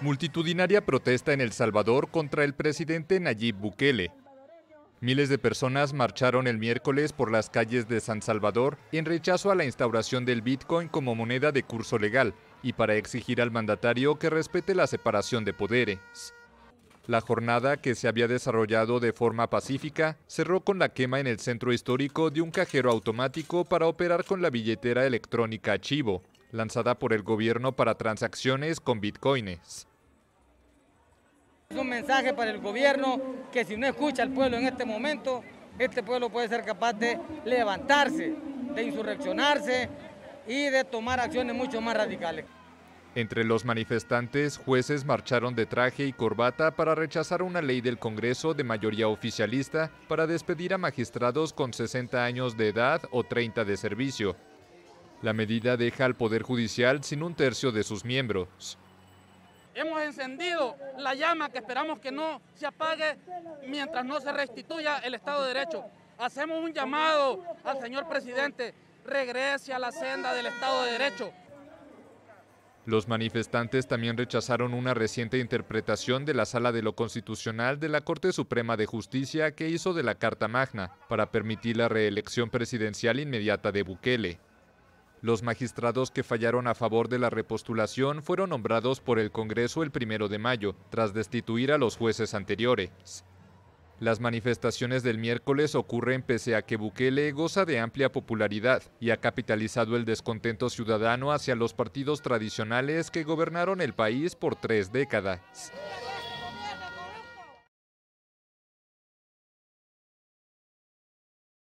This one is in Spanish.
Multitudinaria protesta en El Salvador contra el presidente Nayib Bukele. Miles de personas marcharon el miércoles por las calles de San Salvador en rechazo a la instauración del Bitcoin como moneda de curso legal y para exigir al mandatario que respete la separación de poderes. La jornada, que se había desarrollado de forma pacífica, cerró con la quema en el centro histórico de un cajero automático para operar con la billetera electrónica Chivo, lanzada por el gobierno para transacciones con bitcoins. Es un mensaje para el gobierno que si no escucha al pueblo en este momento, este pueblo puede ser capaz de levantarse, de insurreccionarse y de tomar acciones mucho más radicales. Entre los manifestantes, jueces marcharon de traje y corbata para rechazar una ley del Congreso de mayoría oficialista para despedir a magistrados con 60 años de edad o 30 de servicio, la medida deja al Poder Judicial sin un tercio de sus miembros. Hemos encendido la llama que esperamos que no se apague mientras no se restituya el Estado de Derecho. Hacemos un llamado al señor presidente, regrese a la senda del Estado de Derecho. Los manifestantes también rechazaron una reciente interpretación de la Sala de lo Constitucional de la Corte Suprema de Justicia que hizo de la Carta Magna para permitir la reelección presidencial inmediata de Bukele. Los magistrados que fallaron a favor de la repostulación fueron nombrados por el Congreso el primero de mayo, tras destituir a los jueces anteriores. Las manifestaciones del miércoles ocurren pese a que Bukele goza de amplia popularidad y ha capitalizado el descontento ciudadano hacia los partidos tradicionales que gobernaron el país por tres décadas.